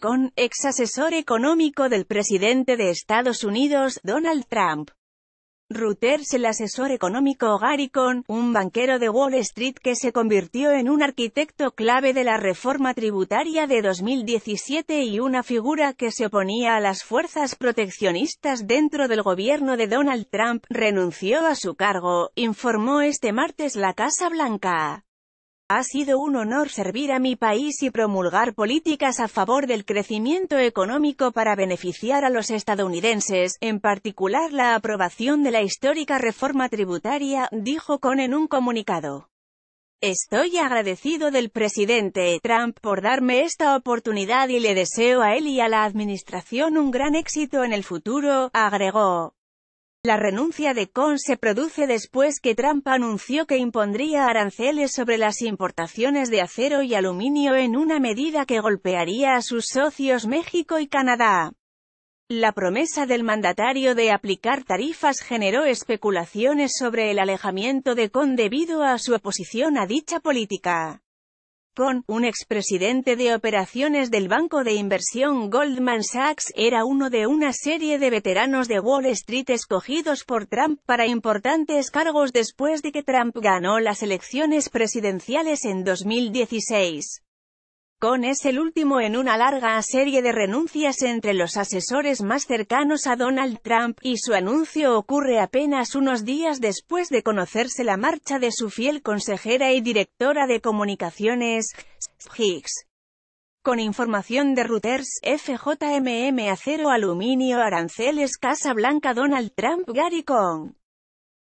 Cohn, ex asesor económico del presidente de Estados Unidos, Donald Trump. Reuters el asesor económico Cohn, un banquero de Wall Street que se convirtió en un arquitecto clave de la reforma tributaria de 2017 y una figura que se oponía a las fuerzas proteccionistas dentro del gobierno de Donald Trump, renunció a su cargo, informó este martes la Casa Blanca. Ha sido un honor servir a mi país y promulgar políticas a favor del crecimiento económico para beneficiar a los estadounidenses, en particular la aprobación de la histórica reforma tributaria, dijo Con en un comunicado. Estoy agradecido del presidente Trump por darme esta oportunidad y le deseo a él y a la administración un gran éxito en el futuro, agregó. La renuncia de Kohn se produce después que Trump anunció que impondría aranceles sobre las importaciones de acero y aluminio en una medida que golpearía a sus socios México y Canadá. La promesa del mandatario de aplicar tarifas generó especulaciones sobre el alejamiento de Kohn debido a su oposición a dicha política con un expresidente de operaciones del banco de inversión Goldman Sachs, era uno de una serie de veteranos de Wall Street escogidos por Trump para importantes cargos después de que Trump ganó las elecciones presidenciales en 2016. Con es el último en una larga serie de renuncias entre los asesores más cercanos a Donald Trump, y su anuncio ocurre apenas unos días después de conocerse la marcha de su fiel consejera y directora de comunicaciones, Hicks. Con información de Reuters, FJMM Acero Aluminio Aranceles Casa Blanca Donald Trump Gary Cohn.